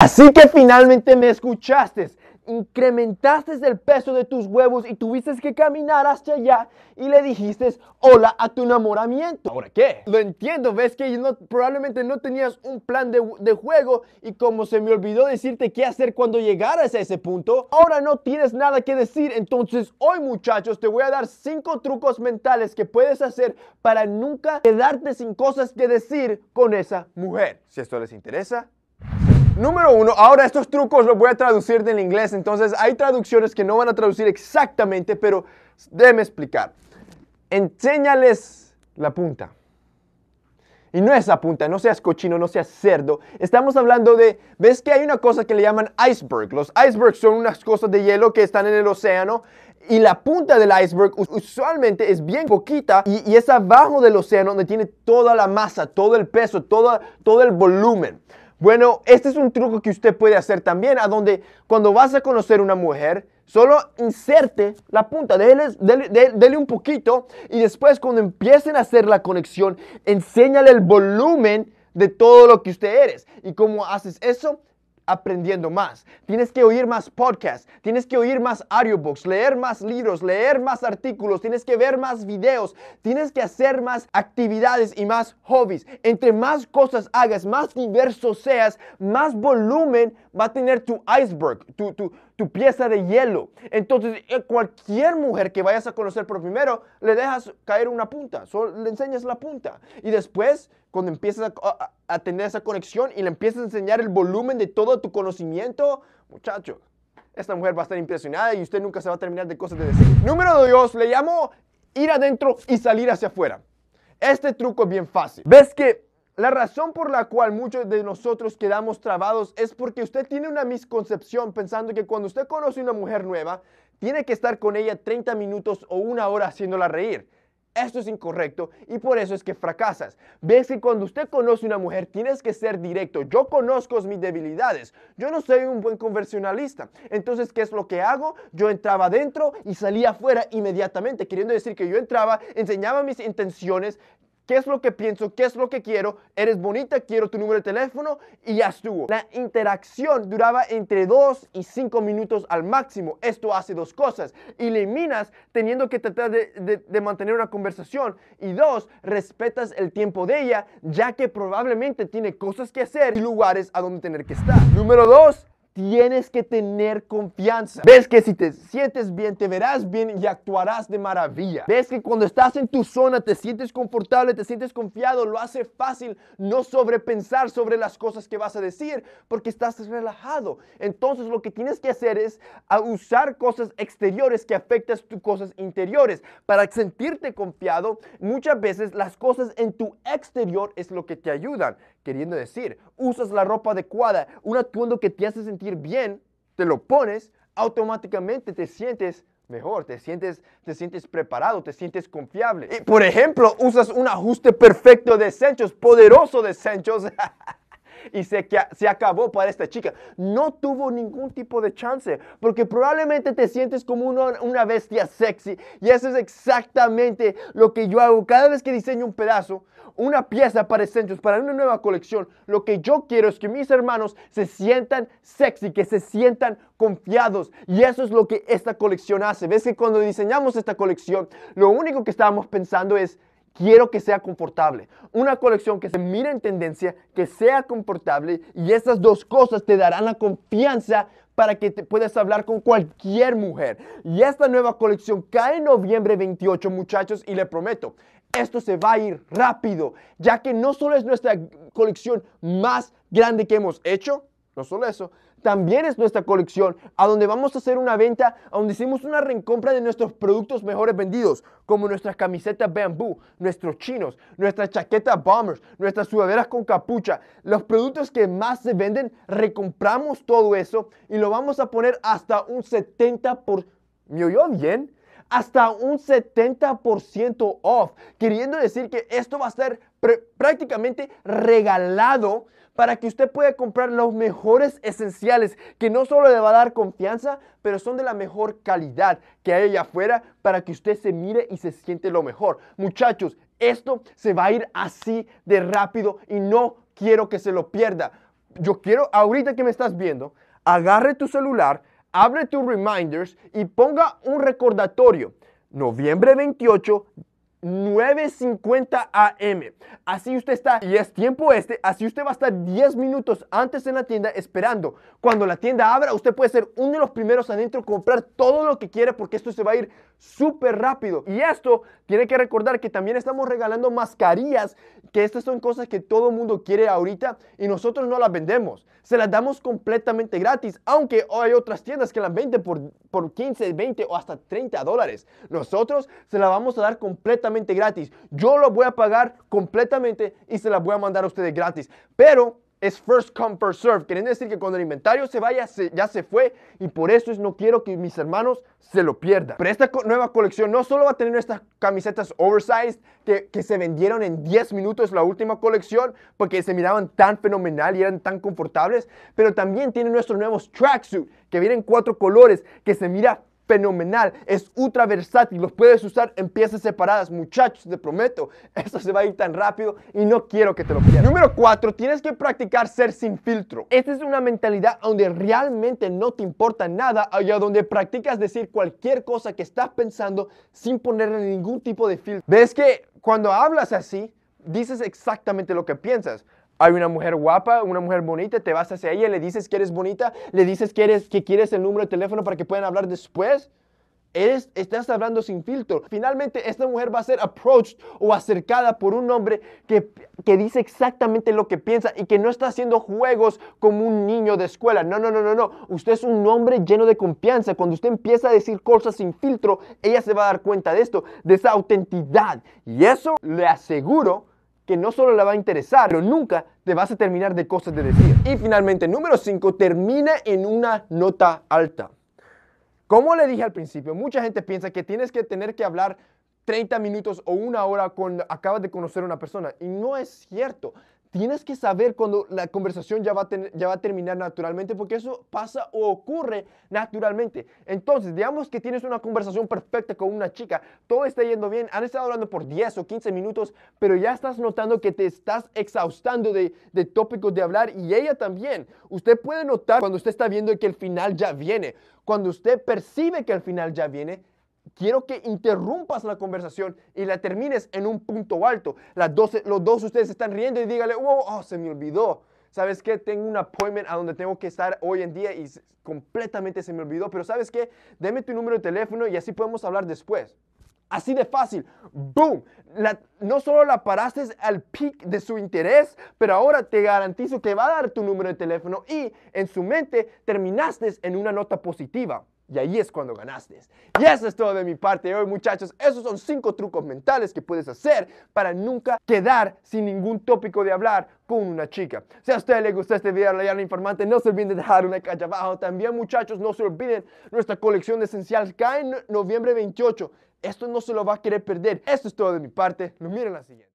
Así que finalmente me escuchaste, incrementaste el peso de tus huevos y tuviste que caminar hasta allá y le dijiste hola a tu enamoramiento. ¿Ahora qué? Lo entiendo, ves que probablemente no tenías un plan de, de juego y como se me olvidó decirte qué hacer cuando llegaras a ese punto, ahora no tienes nada que decir. Entonces hoy muchachos te voy a dar 5 trucos mentales que puedes hacer para nunca quedarte sin cosas que decir con esa mujer. Si esto les interesa, Número uno, ahora estos trucos los voy a traducir del inglés, entonces hay traducciones que no van a traducir exactamente, pero déme explicar. Enséñales la punta. Y no es la punta, no seas cochino, no seas cerdo. Estamos hablando de, ves que hay una cosa que le llaman iceberg. Los icebergs son unas cosas de hielo que están en el océano y la punta del iceberg usualmente es bien poquita y, es abajo del océano donde tiene toda la masa, todo el peso, todo, todo el volumen. Bueno, este es un truco que usted puede hacer también, a donde cuando vas a conocer una mujer, solo inserte la punta, déle, un poquito y después cuando empiecen a hacer la conexión, enséñale el volumen de todo lo que usted eres. Y cómo haces eso, aprendiendo más. Tienes que oír más podcasts, tienes que oír más audiobooks, leer más libros, leer más artículos, tienes que ver más videos, tienes que hacer más actividades y más hobbies. Entre más cosas hagas, más diverso seas, más volumen va a tener tu iceberg, tu, tu, tu pieza de hielo. Entonces, eh, cualquier mujer que vayas a conocer por primero, le dejas caer una punta, solo le enseñas la punta. Y después, cuando empiezas a, tener esa conexión y le empiezas a enseñar el volumen de todo tu conocimiento, muchacho, esta mujer va a estar impresionada y usted nunca se va a terminar de cosas de decir. Número dos, le llamo ir adentro y salir hacia afuera. Este truco es bien fácil. ¿Ves que la razón por la cual muchos de nosotros quedamos trabados es porque usted tiene una misconcepción pensando que cuando usted conoce una mujer nueva, tiene que estar con ella 30 minutos o una hora haciéndola reír. Esto es incorrecto y por eso es que fracasas. Ves que cuando usted conoce una mujer tienes que ser directo. Yo conozco mis debilidades. Yo no soy un buen conversionalista. Entonces, ¿qué es lo que hago? Yo entraba adentro y salía afuera inmediatamente, queriendo decir que yo entraba, enseñaba mis intenciones, qué es lo que pienso, qué es lo que quiero, eres bonita, quiero tu número de teléfono y ya estuvo. La interacción duraba entre 2 y 5 minutos al máximo. Esto hace dos cosas. Eliminas teniendo que tratar de, mantener una conversación y dos, respetas el tiempo de ella ya que probablemente tiene cosas que hacer y lugares a donde tener que estar. Número 2 tienes que tener confianza. Ves que si te sientes bien, te verás bien y actuarás de maravilla. Ves que cuando estás en tu zona, te sientes confortable, te sientes confiado, lo hace fácil no sobrepensar sobre las cosas que vas a decir porque estás relajado. Entonces lo que tienes que hacer es usar cosas exteriores que afectan tus cosas interiores. Para sentirte confiado, muchas veces las cosas en tu exterior es lo que te ayudan. Queriendo decir, usas la ropa adecuada, un atuendo que te hace sentir bien, te lo pones, automáticamente te sientes mejor, te sientes, te sientes preparado, te sientes confiable. por ejemplo, usas un ajuste perfecto de Senchos, poderoso de Senchos. y se, se acabó para esta chica. No tuvo ningún tipo de chance porque probablemente te sientes como una, bestia sexy y eso es exactamente lo que yo hago cada vez que diseño un pedazo, una pieza para centros para una nueva colección. Lo que yo quiero es que mis hermanos se sientan sexy, que se sientan confiados y eso es lo que esta colección hace. Ves que cuando diseñamos esta colección, lo único que estábamos pensando es Quiero que sea confortable. Una colección que se mire en tendencia, que sea confortable y esas dos cosas te darán la confianza para que te puedas hablar con cualquier mujer. Y esta nueva colección cae en noviembre 28, muchachos, y le prometo, esto se va a ir rápido, ya que no solo es nuestra colección más grande que hemos hecho, no solo eso, también es nuestra colección, a donde vamos a hacer una venta, a donde hicimos una recompra de nuestros productos mejores vendidos, como nuestras camisetas bambú, nuestros chinos, nuestras chaquetas bombers, nuestras sudaderas con capucha, los productos que más se venden, recompramos todo eso y lo vamos a poner hasta un 70%. ¿Me oyó bien? hasta un 70% off, queriendo decir que esto va a ser prácticamente regalado para que usted pueda comprar los mejores esenciales que no solo le va a dar confianza, pero son de la mejor calidad que hay allá afuera para que usted se mire y se siente lo mejor. Muchachos, esto se va a ir así de rápido y no quiero que se lo pierda. Yo quiero, ahorita que me estás viendo, agarre tu celular, abre tus reminders y ponga un recordatorio. Noviembre 28, 9.50 am. Así usted está, y es tiempo este, así usted va a estar 10 minutos antes en la tienda esperando. Cuando la tienda abra, usted puede ser uno de los primeros adentro, comprar todo lo que quiere porque esto se va a ir súper rápido. Y esto tiene que recordar que también estamos regalando mascarillas, que estas son cosas que todo mundo quiere ahorita y nosotros no las vendemos. Se las damos completamente gratis, aunque hay otras tiendas que las venden por, por 15, 20 o hasta 30 dólares. Nosotros se las vamos a dar completamente gratis. Yo lo voy a pagar completamente y se las voy a mandar a ustedes gratis. Pero es first come, first serve. Quieren decir que cuando el inventario se vaya, ya se fue. Y por eso es, no quiero que mis hermanos se lo pierdan. Pero esta nueva colección no solo va a tener estas camisetas oversized que, que, se vendieron en 10 minutos la última colección porque se miraban tan fenomenal y eran tan confortables, pero también tiene nuestros nuevos tracksuit que vienen cuatro colores que se mira fenomenal, es ultra versátil, los puedes usar en piezas separadas. Muchachos, te prometo, esto se va a ir tan rápido y no quiero que te lo pierdas. Número 4, tienes que practicar ser sin filtro. Esta es una mentalidad donde realmente no te importa nada, allá donde practicas decir cualquier cosa que estás pensando sin ponerle ningún tipo de filtro. Ves que cuando hablas así, dices exactamente lo que piensas. Hay una mujer guapa, una mujer bonita, te vas hacia ella, le dices que eres bonita, le dices que, eres, que quieres el número de teléfono para que puedan hablar después. estás hablando sin filtro. Finalmente, esta mujer va a ser approached o acercada por un hombre que, que, dice exactamente lo que piensa y que no está haciendo juegos como un niño de escuela. No, no, no, no, no. Usted es un hombre lleno de confianza. Cuando usted empieza a decir cosas sin filtro, ella se va a dar cuenta de esto, de esa autenticidad. Y eso le aseguro que no solo la va a interesar, pero nunca te vas a terminar de cosas de decir. Y finalmente, número 5, termina en una nota alta. Como le dije al principio, mucha gente piensa que tienes que tener que hablar 30 minutos o una hora cuando acabas de conocer a una persona. Y no es cierto tienes que saber cuando la conversación ya va, a terminar naturalmente, porque eso pasa o ocurre naturalmente. Entonces, digamos que tienes una conversación perfecta con una chica, todo está yendo bien, han estado hablando por 10 o 15 minutos, pero ya estás notando que te estás exhaustando de, de tópicos de hablar y ella también. Usted puede notar cuando usted está viendo que el final ya viene, cuando usted percibe que el final ya viene, quiero que interrumpas la conversación y la termines en un punto alto. Las dos, los dos ustedes están riendo y dígale, oh, se me olvidó. ¿Sabes qué? Tengo un appointment a donde tengo que estar hoy en día y completamente se me olvidó. Pero ¿sabes qué? Deme tu número de teléfono y así podemos hablar después. Así de fácil. ¡Boom! no solo la paraste al peak de su interés, pero ahora te garantizo que va a dar tu número de teléfono y en su mente terminaste en una nota positiva. Y ahí es cuando ganaste. Y eso es todo de mi parte hoy, muchachos. Esos son cinco trucos mentales que puedes hacer para nunca quedar sin ningún tópico de hablar con una chica. Si a ustedes les gustó este video, la llana informante, no se olviden de dejar una calle abajo. También, muchachos, no se olviden, nuestra colección de esenciales cae en noviembre 28. Esto no se lo va a querer perder. Esto es todo de mi parte. lo miren la siguiente.